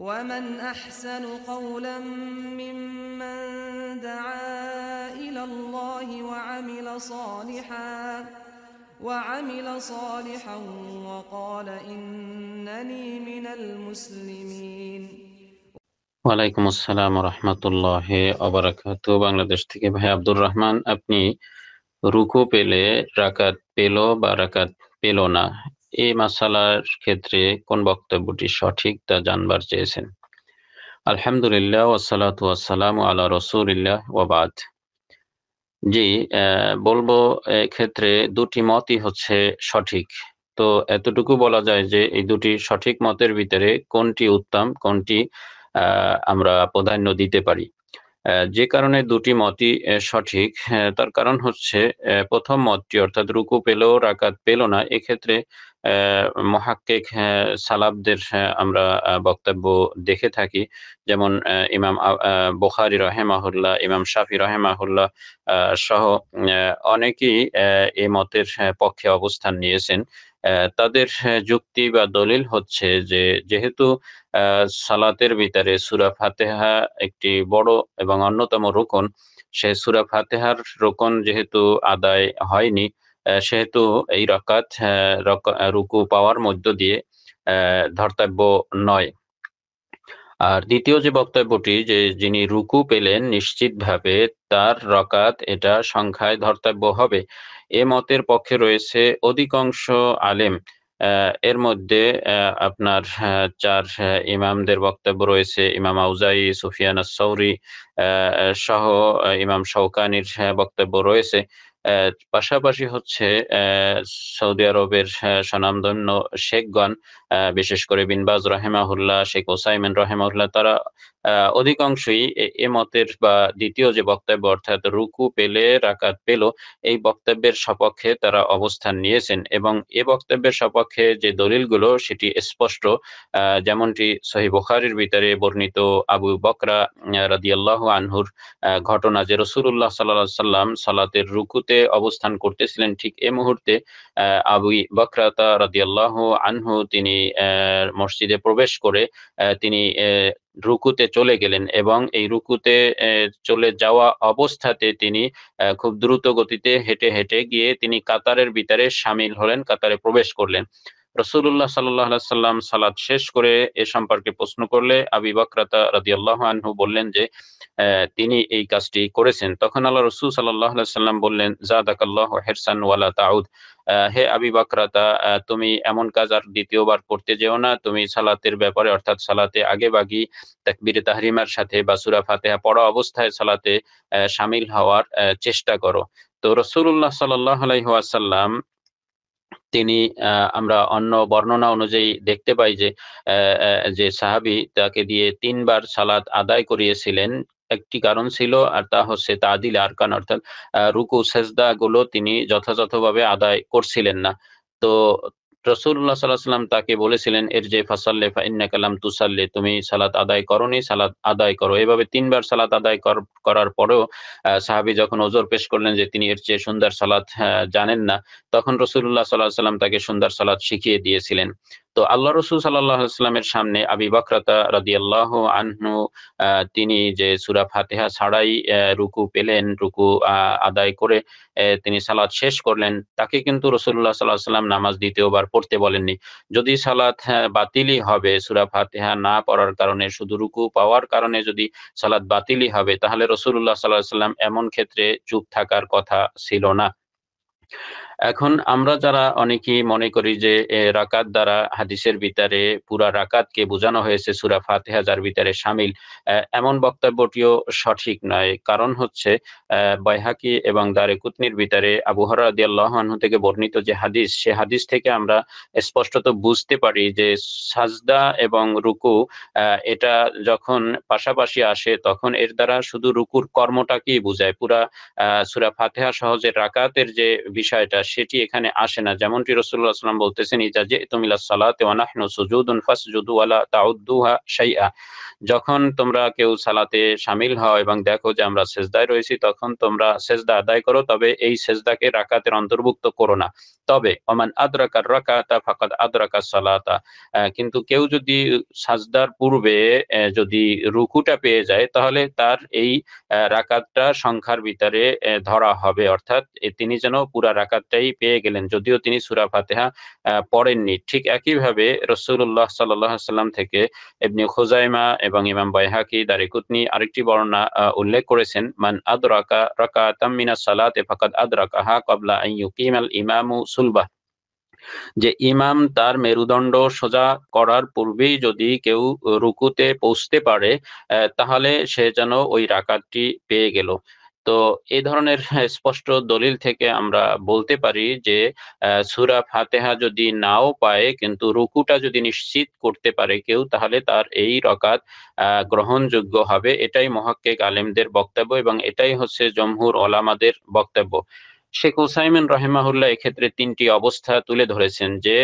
ومن أحسن قولا ممن دعا إلى الله وعمل صالحا وعمل صالحا وقال إنني من المسلمين وعليكم السلام ورحمة الله বাংলাদেশ থেকে ভাই আব্দুর রহমান আপনি রুকু পেলে রাকাত পেল বা রাকাত পেল না এই মাসালার ক্ষেত্রে কোন বক্তব্যটি সঠিক তা জানবার চেয়েছেন আলহামদুলিল্লাহ ওসালাত ওয়াসালাম আল্লাহ রসুলিল্লাহ ওবাদ জি বলবো ক্ষেত্রে দুটি মতই হচ্ছে সঠিক তো এতটুকু বলা যায় যে এই দুটি সঠিক মতের ভিতরে কোনটি উত্তম কোনটি আমরা প্রাধান্য দিতে পারি যে কারণে দুটি মতই সঠিক তার কারণ হচ্ছে প্রথম মতটি অর্থাৎ রুকু পেল রাকাত পেল না এক্ষেত্রে মহাক্কেক সালাবদের আমরা বক্তব্য দেখে থাকি যেমন ইমাম বোখারি রহেমাহুল্লাহ ইমাম শাফি রহেমাহুল্লাহ সহ অনেকেই এ মতের পক্ষে অবস্থান নিয়েছেন তাদের যুক্তি বা দলিল হচ্ছে যে যেহেতু সালাতের ভিতরে সুরা ফাতেহা একটি বড় এবং অন্যতম রোকন সে সুরা ফাতেহার রোকন যেহেতু আদায় হয়নি সেহেতু এই রকাত রুকু পাওয়ার মধ্য দিয়ে ধর্তব্য নয় আর দ্বিতীয় যে বক্তব্যটি যে যিনি রুকু পেলেন নিশ্চিতভাবে তার রকাত এটা সংখ্যায় ধর্তব্য হবে এ মতের পক্ষে রয়েছে অধিকাংশ আলেম এর মধ্যে আপনার চার ইমামদের বক্তব্য রয়েছে ইমাম আউজাই সুফিয়ান সৌরি সহ ইমাম শৌকানির বক্তব্য রয়েছে পাশাপাশি হচ্ছে সৌদি আরবের স্বনামধন্য শেখগণ বিশেষ করে বিনবাজ রহেমাহুল্লাহ শেখ ওসাইমেন রহেমাহুল্লাহ তারা অধিকাংশই এ মতের বা দ্বিতীয় যে বক্তব্য অর্থাৎ রুকু পেলে রাকাত পেল এই বক্তব্যের সপক্ষে তারা অবস্থান নিয়েছেন এবং এ বক্তব্যের সপক্ষে যে দলিলগুলো সেটি স্পষ্ট যেমনটি সহি বোখারির ভিতরে বর্ণিত আবু বকরা রাদিয়াল্লাহু আনহুর ঘটনা যে রসুল্লাহ সাল্লাহ সাল্লাম সালাতের রুকুতে অবস্থান করতেছিলেন ঠিক এ মুহূর্তে আবু বকরাতা রাদিয়াল্লাহু আনহু তিনি মসজিদে প্রবেশ করে তিনি রুকুতে চলে গেলেন এবং এই রুকুতে চলে যাওয়া অবস্থাতে তিনি খুব দ্রুত গতিতে হেঁটে হেঁটে গিয়ে তিনি কাতারের ভিতরে সামিল হলেন কাতারে প্রবেশ করলেন রসুল্লাহ সাল্লাহ সাল্লাম সালাদ শেষ করে এ সম্পর্কে প্রশ্ন করলে আবি বাকরাতা আল্লাহ আনহু বললেন যে তিনি এই কাজটি করেছেন তখন আল্লাহ রসুল সাল্লাহ সাল্লাম বললেন আল্লাহ হেরসান ওয়ালা তাউদ হে আবি বাকরাতা তুমি এমন কাজ আর দ্বিতীয়বার করতে যেও না তুমি সালাতের ব্যাপারে অর্থাৎ সালাতে আগে বাগি তাকবির তাহরিমার সাথে বা সুরা ফাতেহা পড়া অবস্থায় সালাতে সামিল হওয়ার চেষ্টা করো তো রসুল্লাহ সাল্লাহ আলাইহাসাল্লাম তিনি আমরা অন্য বর্ণনা অনুযায়ী দেখতে পাই যে যে সাহাবি তাকে দিয়ে তিনবার সালাত আদায় করিয়েছিলেন একটি কারণ ছিল আর তা হচ্ছে তা দিলে আরকান অর্থাৎ রুকু সেজদা গুলো তিনি যথাযথভাবে আদায় করছিলেন না তো রসুল্লাহ সাল্লাহ সাল্লাম তাকে বলেছিলেন এর যে ফাসাল্লে ফাইন্না কালাম তুসাল্লে তুমি সালাত আদায় করনি সালাত আদায় করো এভাবে তিনবার সালাত আদায় করার পরেও সাহাবি যখন ওজোর পেশ করলেন যে তিনি এর চেয়ে সুন্দর সালাত হ্যাঁ, জানেন না তখন রসুল্লাহ সাল্লাহ সাল্লাম তাকে সুন্দর সালাত শিখিয়ে দিয়েছিলেন তো আল্লাহ রসুল সাল্লাহামের সামনে আবি বক্রতা রাদি আল্লাহ আনহু তিনি যে সুরা ফাতেহা ছাড়াই রুকু পেলেন রুকু আদায় করে তিনি সালাদ শেষ করলেন তাকে কিন্তু রসুল্লাহ সাল্লাহ সাল্লাম নামাজ দ্বিতীয়বার পড়তে বলেননি যদি সালাদ হ্যাঁ, বাতিলই হবে সুরা ফাতেহা না পড়ার কারণে শুধু রুকু পাওয়ার কারণে যদি সালাদ বাতিলই হবে তাহলে রসুল্লাহ সাল্লাহ সাল্লাম এমন ক্ষেত্রে চুপ থাকার কথা ছিল না এখন আমরা যারা অনেকেই মনে করি যে রাকাত দ্বারা হাদিসের ভিতরে পুরা রাকাতকে বোঝানো হয়েছে সুরা ফাতেহা যার ভিতরে সামিল এমন বক্তব্যটিও সঠিক নয় কারণ হচ্ছে বৈহাকি এবং দারে কুতনির ভিতরে আবু হরাদিয়াল্লাহানহু থেকে বর্ণিত যে হাদিস সে হাদিস থেকে আমরা স্পষ্টত বুঝতে পারি যে সাজদা এবং রুকু এটা যখন পাশাপাশি আসে তখন এর দ্বারা শুধু রুকুর কর্মটাকেই বুঝায় পুরা সুরা ফাতেহা সহজে রাকাতের যে বিষয়টা সেটি এখানে আসে না যেমনটি রসুল্লাহ আসলাম বলতেছেন ইজা যে তুমিলা সালাতে ওয়ানাহনু সুজুদুন ফাসজুদু ওয়ালা তাউদ্দুহা শাইআ যখন তোমরা কেউ সালাতে সামিল হও এবং দেখো যে আমরা সেজদায় রয়েছি তখন তোমরা সেজদা আদায় করো তবে এই সেজদাকে রাকাতের অন্তর্ভুক্ত করো না তবে অমান আদ্রাকার রাকাতা ফাকাদ আদ্রাকা সালাতা কিন্তু কেউ যদি সাজদার পূর্বে যদি রুকুটা পেয়ে যায় তাহলে তার এই রাকাতটা সংখ্যার ভিতরে ধরা হবে অর্থাৎ তিনি যেন পুরা রাকাতটাই অনুযায়ী পেয়ে গেলেন যদিও তিনি সুরা ফাতেহা পড়েননি ঠিক একইভাবে রসুল্লাহ সাল্লাহ সাল্লাম থেকে এমনি খোজাইমা এবং ইমাম বাইহাকি দারিকুতনি আরেকটি বর্ণনা উল্লেখ করেছেন মান আদরাকা রাকা তাম্মিনা সালাতে ফাকাদ হা কবলা আইয়ুকিমাল ইমামু সুলবা যে ইমাম তার মেরুদণ্ড সোজা করার পূর্বেই যদি কেউ রুকুতে পৌঁছতে পারে তাহলে সে যেন ওই রাকাতটি পেয়ে গেল তো এই ধরনের হ্যাঁ, স্পষ্ট দলিল থেকে আমরা বলতে পারি যে সুরা ফাতেহা যদি নাও পায় কিন্তু রুকুটা যদি নিশ্চিত করতে পারে কেউ তাহলে তার এই রকাত গ্রহণযোগ্য হবে এটাই মহাক্কেক আলেমদের বক্তব্য এবং এটাই হচ্ছে জমহুর ওলামাদের বক্তব্য শেখ হুসাইমিন রহেমাহুল্লাহ এক্ষেত্রে তিনটি অবস্থা তুলে ধরেছেন যে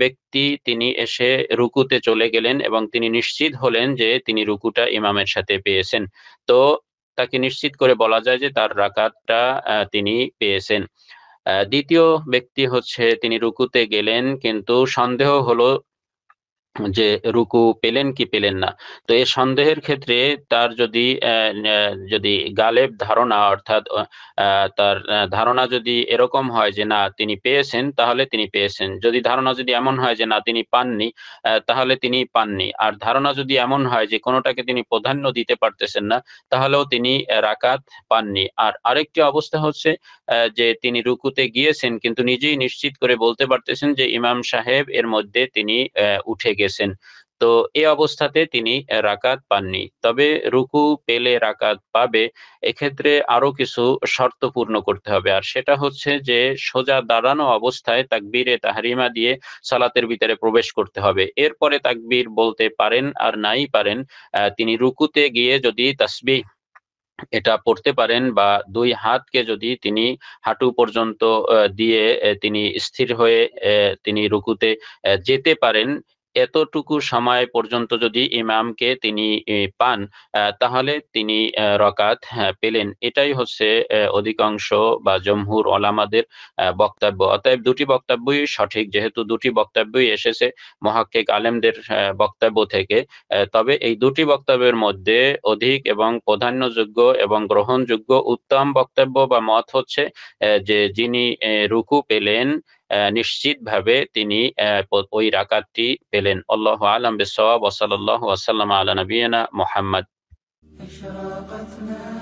ব্যক্তি তিনি এসে রুকুতে চলে গেলেন এবং তিনি নিশ্চিত হলেন যে তিনি রুকুটা ইমামের সাথে পেয়েছেন তো তাকে নিশ্চিত করে বলা যায় যে তার রাকাতটা তিনি পেয়েছেন দ্বিতীয় ব্যক্তি হচ্ছে তিনি রুকুতে গেলেন কিন্তু সন্দেহ হলো যে রুকু পেলেন কি পেলেন না তো এই সন্দেহের ক্ষেত্রে তার যদি যদি গালেব ধারণা অর্থাৎ তার ধারণা যদি এরকম হয় যে না তিনি পেয়েছেন তাহলে তিনি পেয়েছেন যদি ধারণা যদি এমন হয় যে না তিনি পাননি তাহলে তিনি পাননি আর ধারণা যদি এমন হয় যে কোনোটাকে তিনি প্রাধান্য দিতে পারতেছেন না তাহলেও তিনি রাকাত পাননি আর আরেকটি অবস্থা হচ্ছে যে তিনি রুকুতে গিয়েছেন কিন্তু নিজেই নিশ্চিত করে বলতে পারতেছেন যে ইমাম সাহেব এর মধ্যে তিনি উঠে গেছেন গিয়েছেন তো এ অবস্থাতে তিনি রাকাত পাননি তবে রুকু পেলে রাকাত পাবে এক্ষেত্রে আরো কিছু শর্ত পূর্ণ করতে হবে আর সেটা হচ্ছে যে সোজা দাঁড়ানো অবস্থায় তাকবীরে তাহারিমা দিয়ে সালাতের ভিতরে প্রবেশ করতে হবে এরপরে তাকবীর বলতে পারেন আর নাই পারেন তিনি রুকুতে গিয়ে যদি তাসবি এটা পড়তে পারেন বা দুই হাতকে যদি তিনি হাঁটু পর্যন্ত দিয়ে তিনি স্থির হয়ে তিনি রুকুতে যেতে পারেন এতটুকু সময় পর্যন্ত যদি ইমামকে তিনি পান তাহলে তিনি রকাত পেলেন এটাই হচ্ছে অধিকাংশ বা জমহুর ওলামাদের বক্তব্য অতএব দুটি বক্তব্যই সঠিক যেহেতু দুটি বক্তব্যই এসেছে মহাক্কিক আলেমদের বক্তব্য থেকে তবে এই দুটি বক্তব্যের মধ্যে অধিক এবং প্রাধান্যযোগ্য এবং গ্রহণযোগ্য উত্তম বক্তব্য বা মত হচ্ছে যে যিনি রুকু পেলেন নিশ্চিতভাবে তিনি ওই রাকাতটি পেলেন আল্লাহ আলম বিসব ওসল ওসাল্লাম আলা নবীনা মোহাম্মদ